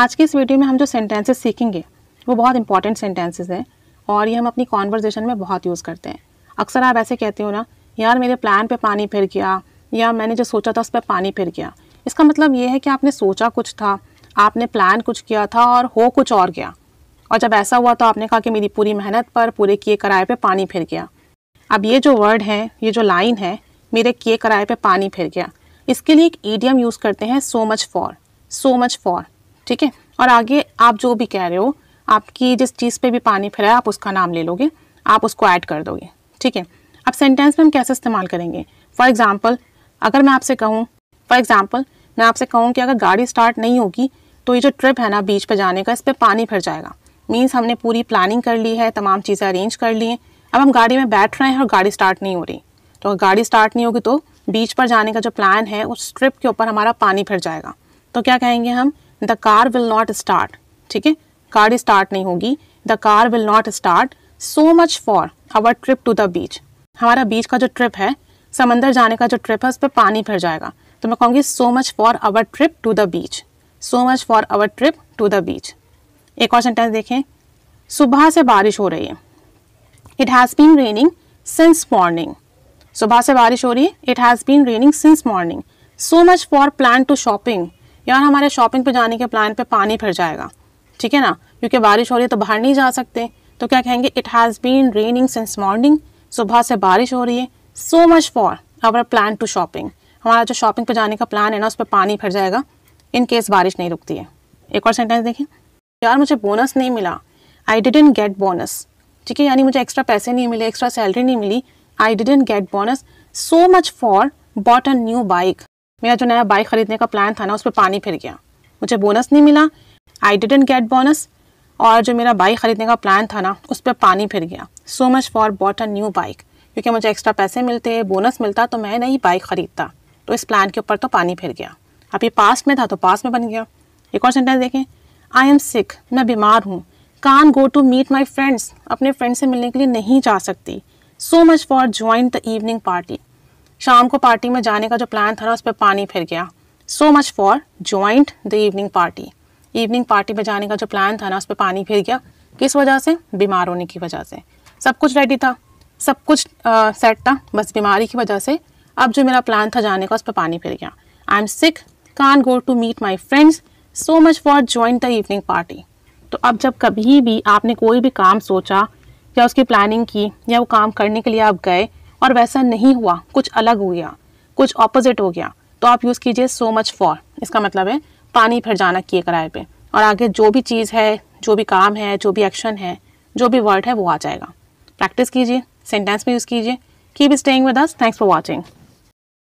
आज के इस वीडियो में हम जो सेंटेंसेस सीखेंगे वो बहुत इंपॉर्टेंट सेंटेंसेस हैं और ये हम अपनी कॉन्वर्जेसन में बहुत यूज़ करते हैं अक्सर आप ऐसे कहते हो ना यार मेरे प्लान पे पानी फिर गया या मैंने जो सोचा था उस पर पानी फिर गया इसका मतलब ये है कि आपने सोचा कुछ था आपने प्लान कुछ किया था और हो कुछ और गया और जब ऐसा हुआ तो आपने कहा कि मेरी पूरी मेहनत पर पूरे किए किराए पे पानी फिर गया अब ये जो वर्ड है ये जो लाइन है मेरे किए किराए पे पानी फिर गया इसके लिए एक ईडियम यूज़ करते हैं so much for so much for ठीक है और आगे आप जो भी कह रहे हो आपकी जिस चीज़ पे भी पानी फिरा है आप उसका नाम ले लोगे आप उसको ऐड कर दोगे ठीक है अब सेंटेंस में हम कैसे इस्तेमाल करेंगे फॉर एग्ज़ाम्पल अगर मैं आपसे कहूँ फॉर एग्ज़ाम्पल मैं आपसे कहूँ कि अगर गाड़ी स्टार्ट नहीं होगी तो ये जो ट्रिप है ना बीच पर जाने का इस पर पानी फिर जाएगा मीन्स हमने पूरी प्लानिंग कर ली है तमाम चीज़ें अरेंज कर ली हैं अब हम गाड़ी में बैठ रहे हैं और गाड़ी स्टार्ट नहीं हो रही तो गाड़ी स्टार्ट नहीं होगी तो बीच पर जाने का जो प्लान है उस ट्रिप के ऊपर हमारा पानी फिर जाएगा तो क्या कहेंगे हम the car will not start ठीक है कार स्टार्ट नहीं होगी the car will not start so much for our trip to the beach हमारा बीच का जो ट्रिप है समंदर जाने का जो ट्रिप है उस पर पानी भर जाएगा तो मैं कहूँगी so much for our trip to the beach so much for our trip to the beach एक और सेंटेंस देखें सुबह से बारिश हो रही है it has been raining since morning सुबह से बारिश हो रही है it has been raining since morning so much for plan to shopping यार हमारे शॉपिंग पे जाने के प्लान पे पानी फिर जाएगा ठीक है ना क्योंकि बारिश हो रही है तो बाहर नहीं जा सकते तो क्या कहेंगे it has been raining since morning सुबह से बारिश हो रही है so much for our plan to shopping हमारा जो शॉपिंग पे जाने का प्लान है ना उस पर पानी फिर जाएगा इन केस बारिश नहीं रुकती है एक और सेंटेंस देखें यार मुझे बोनस नहीं मिला आई डिडेंट गेट बोनस ठीक है यानी मुझे एक्स्ट्रा पैसे नहीं मिले एक्स्ट्रा सैलरी नहीं मिली I didn't get bonus so much for bought a new bike मेरा जो नया बाइक ख़रीदने का प्लान था ना उस पर पानी फिर गया मुझे बोनस नहीं मिला आई डिडेंट गेट बोनस और जो मेरा बाइक ख़रीदने का प्लान था ना उस पर पानी फिर गया so much for bought a new bike क्योंकि मुझे एक्स्ट्रा पैसे मिलते बोनस मिलता तो मैं नई बाइक ख़रीदता तो इस प्लान के ऊपर तो पानी फिर गया अब ये पास्ट में था तो पास्ट में बन गया एक और सेंटेंस देखें आई एम सिख मैं बीमार हूँ can't go to meet my friends अपने फ्रेंड से मिलने के लिए नहीं जा सकती so much for join the evening party शाम को पार्टी में जाने का जो प्लान था ना उस पर पानी फिर गया so much for joint the evening party evening party में जाने का जो प्लान था ना उस पर पानी फिर गया किस वजह से बीमार होने की वजह से सब कुछ रेडी था सब कुछ सेट था बस बीमारी की वजह से अब जो मेरा प्लान था जाने का उस पर पानी फिर गया I am sick can't go to meet my friends so much for joint the evening party तो अब जब कभी भी आपने कोई भी काम सोचा या उसकी प्लानिंग की या वो काम करने के लिए आप गए और वैसा नहीं हुआ कुछ अलग हो गया कुछ ऑपोजिट हो गया तो आप यूज़ कीजिए सो मच फॉर इसका मतलब है पानी फिर जाना किए कराए पे और आगे जो भी चीज़ है जो भी काम है जो भी एक्शन है जो भी वर्ड है वो आ जाएगा प्रैक्टिस कीजिए सेंटेंस में यूज़ कीजिए keep staying with us thanks for watching